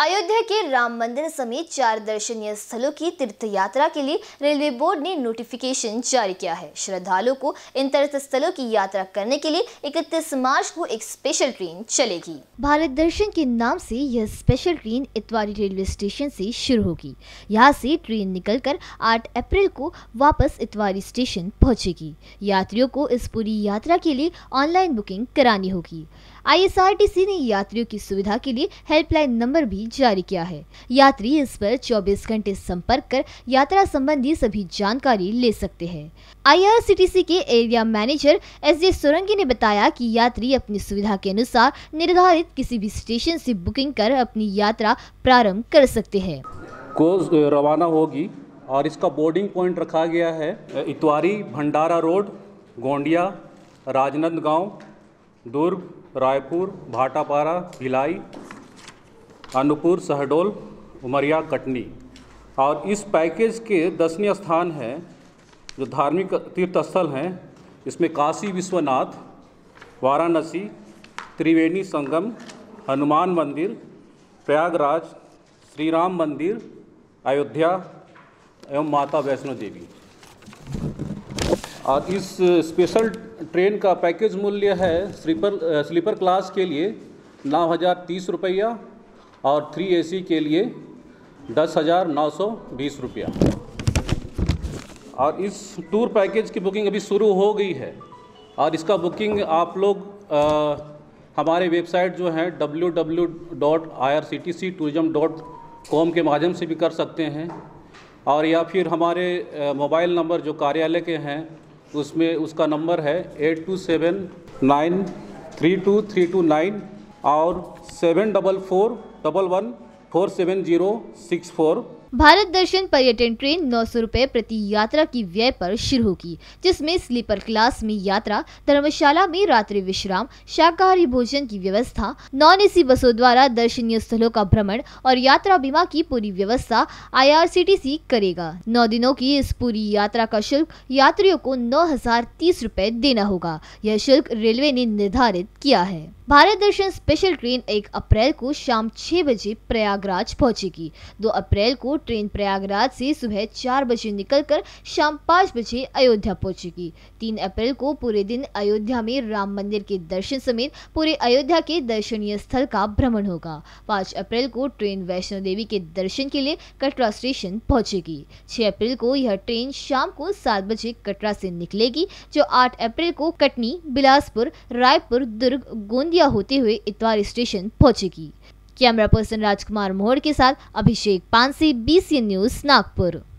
अयोध्या के राम मंदिर समेत चार दर्शनीय स्थलों की तीर्थ यात्रा के लिए रेलवे बोर्ड ने नोटिफिकेशन जारी किया है श्रद्धालुओं को इन तीर्थ स्थलों की यात्रा करने के लिए 31 मार्च को एक स्पेशल ट्रेन चलेगी भारत दर्शन के नाम से यह special train Itwari railway station से शुरू होगी यहाँ से ट्रेन निकल कर अप्रैल को वापस इतवारी स्टेशन पहुँचेगी यात्रियों को इस पूरी यात्रा के लिए ऑनलाइन बुकिंग करानी होगी आई ने यात्रियों की सुविधा के लिए हेल्पलाइन नंबर भी जारी किया है यात्री इस पर 24 घंटे संपर्क कर यात्रा संबंधी सभी जानकारी ले सकते हैं आईआरसीटीसी के area manager S J Sorangi ने बताया कि यात्री अपनी सुविधा के अनुसार निर्धारित किसी भी स्टेशन से बुकिंग कर अपनी यात्रा प्रारंभ कर सकते हैं को रवाना होगी और इसका बोर्डिंग पॉइंट रखा गया है इतवारी भंडारा रोड गोंडिया राजनंद गाँव दुर्ग रायपुर भाटापारा भिलाई अनुपुर सहडोल उमरिया कटनी और इस पैकेज के दसवें स्थान हैं जो धार्मिक तीर्थस्थल हैं इसमें काशी विश्वनाथ वाराणसी त्रिवेणी संगम हनुमान मंदिर प्रयागराज श्री राम मंदिर अयोध्या एवं माता वैष्णो देवी और इस स्पेशल ट्रेन का पैकेज मूल्य है स्लीपर स्लीपर क्लास के लिए नौ हज़ार तीस रुपया और थ्री एसी के लिए दस हज़ार नौ सौ बीस रुपया और इस टूर पैकेज की बुकिंग अभी शुरू हो गई है और इसका बुकिंग आप लोग आ, हमारे वेबसाइट जो है W W dot I R C T C tourism dot com के माध्यम से भी कर सकते हैं और या फिर हमारे मोबाइल नंबर जो कार्यालय के हैं उसमें उसका नंबर है eight two seven nine three two three two nine और seven double four double one four seven zero six four Bharat Darshan पर्यटन ट्रेन नौ सौ रूपए प्रति यात्रा की व्यय पर शुरू होगी जिसमें स्लीपर क्लास में यात्रा धर्मशाला में रात्रि विश्राम शाकाहारी भोजन की व्यवस्था नॉन एसी बसों द्वारा दर्शनीय स्थलों का भ्रमण और यात्रा बीमा की पूरी व्यवस्था आईआरसीटीसी करेगा नौ दिनों की इस पूरी यात्रा का शुल्क यात्रियों को नौ हजार तीस रूपए देना होगा यह शुल्क रेलवे ने निर्धारित किया है भारत दर्शन स्पेशल ट्रेन 1 अप्रैल को शाम 6 बजे प्रयागराज पहुंचेगी 2 अप्रैल को ट्रेन प्रयागराज से सुबह 4 बजे निकलकर शाम 5 बजे अयोध्या पहुंचेगी 3 अप्रैल को पूरे दिन अयोध्या में राम मंदिर के दर्शन समेत पूरे अयोध्या के दर्शनीय स्थल का भ्रमण होगा पाँच अप्रैल को ट्रेन वैष्णो देवी के दर्शन के लिए कटरा स्टेशन पहुंचेगी छह अप्रैल को यह ट्रेन शाम को सात बजे कटरा से निकलेगी जो आठ अप्रैल को कटनी बिलासपुर रायपुर दुर्ग गोंदिया बलिया होते हुए इतवार स्टेशन पहुंचेगी कैमरा पर्सन राजकुमार मोहर के साथ अभिषेक पानसी बीसी न्यूज नागपुर